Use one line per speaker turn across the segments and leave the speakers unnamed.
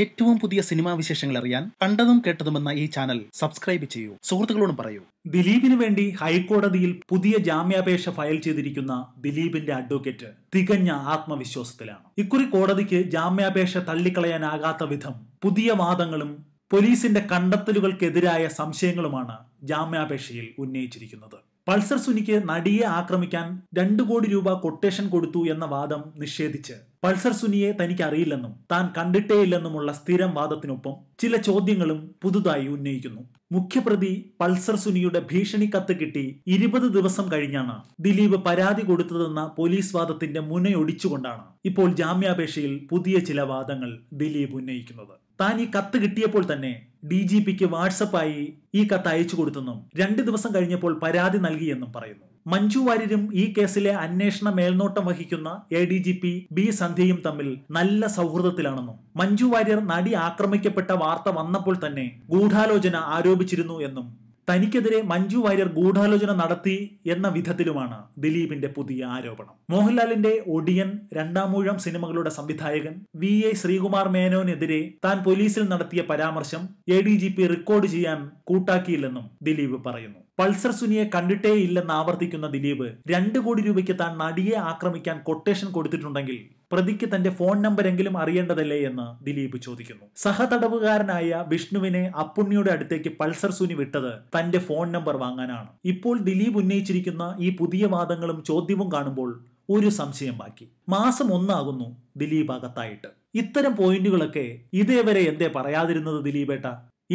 ഏറ്റവും പുതിയ സിനിമാ വിശേഷങ്ങൾ അറിയാൻ കണ്ടതും കേട്ടതുമെന്ന ഈ ചാനൽ സബ്സ്ക്രൈബ് ചെയ്യൂ സുഹൃത്തുക്കളോടും പറയൂ ദിലീപിന് വേണ്ടി ഹൈക്കോടതിയിൽ പുതിയ ജാമ്യാപേക്ഷ ഫയൽ ചെയ്തിരിക്കുന്ന ദിലീപിന്റെ അഡ്വക്കേറ്റ് തികഞ്ഞ ആത്മവിശ്വാസത്തിലാണ് ഇക്കുറി കോടതിക്ക് ജാമ്യാപേക്ഷ തള്ളിക്കളയാനാകാത്ത വിധം പുതിയ വാദങ്ങളും പോലീസിന്റെ കണ്ടെത്തലുകൾക്കെതിരായ സംശയങ്ങളുമാണ് ജാമ്യാപേക്ഷയിൽ ഉന്നയിച്ചിരിക്കുന്നത് പൾസർ സുനിക്ക് നടിയെ ആക്രമിക്കാൻ രണ്ടു കോടി രൂപ കൊട്ടേഷൻ കൊടുത്തു എന്ന വാദം നിഷേധിച്ച് പൾസർ സുനിയെ തനിക്ക് അറിയില്ലെന്നും താൻ കണ്ടിട്ടേയില്ലെന്നുമുള്ള സ്ഥിരം വാദത്തിനൊപ്പം ചില ചോദ്യങ്ങളും പുതുതായി ഉന്നയിക്കുന്നു മുഖ്യപ്രതി പൾസർ സുനിയുടെ ഭീഷണി കത്ത് കിട്ടി ഇരുപത് ദിവസം കഴിഞ്ഞാണ് ദിലീപ് പരാതി കൊടുത്തതെന്ന പോലീസ് വാദത്തിന്റെ മുനയൊടിച്ചുകൊണ്ടാണ് ഇപ്പോൾ ജാമ്യാപേക്ഷയിൽ പുതിയ ചില വാദങ്ങൾ ദിലീപ് ഉന്നയിക്കുന്നത് താൻ ഈ കത്ത് കിട്ടിയപ്പോൾ തന്നെ ഡി ജി പിക്ക് വാട്സപ്പായി ഈ കത്ത് അയച്ചു കൊടുത്തെന്നും രണ്ട് ദിവസം കഴിഞ്ഞപ്പോൾ പരാതി നൽകിയെന്നും പറയുന്നു മഞ്ജു വാര്യരും ഈ കേസിലെ അന്വേഷണ മേൽനോട്ടം വഹിക്കുന്ന A D G P B സന്ധ്യയും തമ്മിൽ നല്ല സൗഹൃദത്തിലാണെന്നും മഞ്ജു വാര്യർ നടി ആക്രമിക്കപ്പെട്ട വാർത്ത വന്നപ്പോൾ തന്നെ ഗൂഢാലോചന ആരോപിച്ചിരുന്നു എന്നും തനിക്കെതിരെ മഞ്ജു വാര്യർ ഗൂഢാലോചന നടത്തി എന്ന വിധത്തിലുമാണ് ദിലീപിന്റെ പുതിയ ആരോപണം മോഹൻലാലിന്റെ ഒടിയൻ രണ്ടാമൂഴം സിനിമകളുടെ സംവിധായകൻ വി എ ശ്രീകുമാർ മേനോനെതിരെ താൻ പോലീസിൽ നടത്തിയ പരാമർശം A D G P record ചെയ്യാൻ കൂട്ടാക്കിയില്ലെന്നും ദിലീപ് പറയുന്നു പൾസർ സുനിയെ കണ്ടിട്ടേ ഇല്ലെന്ന് ആവർത്തിക്കുന്ന ദിലീപ് രണ്ടു കോടി രൂപയ്ക്ക് താൻ നടിയെ ആക്രമിക്കാൻ കൊട്ടേഷൻ കൊടുത്തിട്ടുണ്ടെങ്കിൽ പ്രതിക്ക് തന്റെ ഫോൺ നമ്പരെങ്കിലും അറിയേണ്ടതല്ലേ എന്ന് ദിലീപ് ചോദിക്കുന്നു സഹതടവുകാരനായ വിഷ്ണുവിനെ അപ്പുണ്ണിയുടെ അടുത്തേക്ക് പൾസർ സുനി വിട്ടത് തന്റെ ഫോൺ നമ്പർ വാങ്ങാനാണ് ഇപ്പോൾ ദിലീപ് ഉന്നയിച്ചിരിക്കുന്ന ഈ പുതിയ വാദങ്ങളും ചോദ്യവും കാണുമ്പോൾ ഒരു സംശയം ബാക്കി മാസം ഒന്നാകുന്നു ദിലീപ് അകത്തായിട്ട് ഇത്തരം പോയിന്റുകളൊക്കെ ഇതേവരെ എന്തേ പറയാതിരുന്നത് ദിലീപേട്ട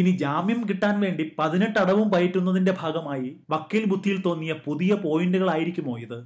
ഇനി ജാമ്യം കിട്ടാൻ വേണ്ടി പതിനെട്ട് അടവും പയറ്റുന്നതിന്റെ ഭാഗമായി വക്കീൽ ബുദ്ധിയിൽ തോന്നിയ പുതിയ പോയിന്റുകളായിരിക്കുമോ ഇത്